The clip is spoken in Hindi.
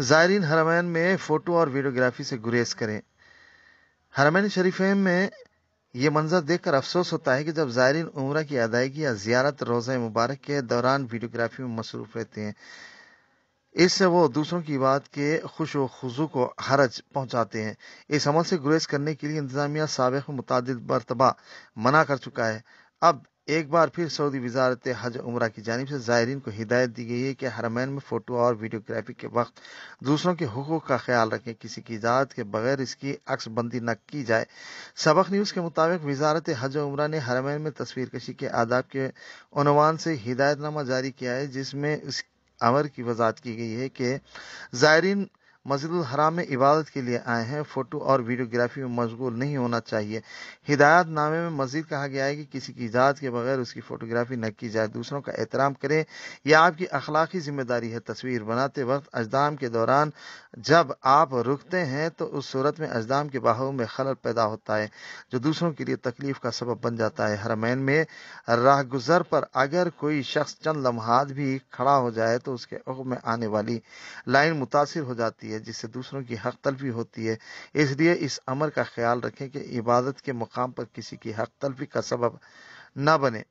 ज़ायरीन हरमैन में फ़ोटो और वीडियोग्राफी से गुरेज करें हरमैन शरीफे में यह मंजर देखकर अफसोस होता है कि जब ज़ायरीन उम्र की अदायगी या जियारत रोज़ मुबारक के दौरान वीडियोग्राफी में मसरूफ़ रहते हैं इससे वो दूसरों की बात के खुश व खुजू को हरज पहुंचाते हैं इस अमल से गुरेज करने के लिए इंतजामिया सबक मुतद मरतबा मना कर चुका है अब एक बार फिर सऊदी वजारत हज उम्र की जानब से ज़ायरीन को हिदायत दी गई है कि हरमैन में फ़ोटो और वीडियोग्राफी के वक्त दूसरों के हकूक़ का ख्याल रखें किसी की इजाज़त के बगैर इसकी अक्सबंदी न की जाए सबक न्यूज़ के मुताबिक वजारत हज उम्र ने हरमैन में तस्वीर कशी के आदाब के अनवान से हिदायतनामा जारी किया है जिसमें इस अमर की वजाहत की गई है कि ज़ायरीन मस्जिद हराम में इबादत के लिए आए हैं फोटो और वीडियोग्राफी में मशगूल नहीं होना चाहिए हिदायत नामे में मजीद कहा गया है कि किसी की इजाज़त के बगैर उसकी फोटोग्राफी न की जाए दूसरों का एहतराम करें यह आपकी अखलाकी जिम्मेदारी है तस्वीर बनाते वक्त अजदाम के दौरान जब आप रुकते हैं तो उस सूरत में अजदाम के बाहों में खलल पैदा होता है जो दूसरों के लिए तकलीफ का सबब बन जाता है हरमैन में राहगुजर पर अगर कोई शख्स चंद लम्हात भी खड़ा हो जाए तो उसके अग में आने वाली लाइन मुतासर हो जाती है है जिससे दूसरों की हक तलफी होती है इसलिए इस अमर का ख्याल रखें कि इबादत के मुकाम पर किसी की हक तलफी का सबब ना बने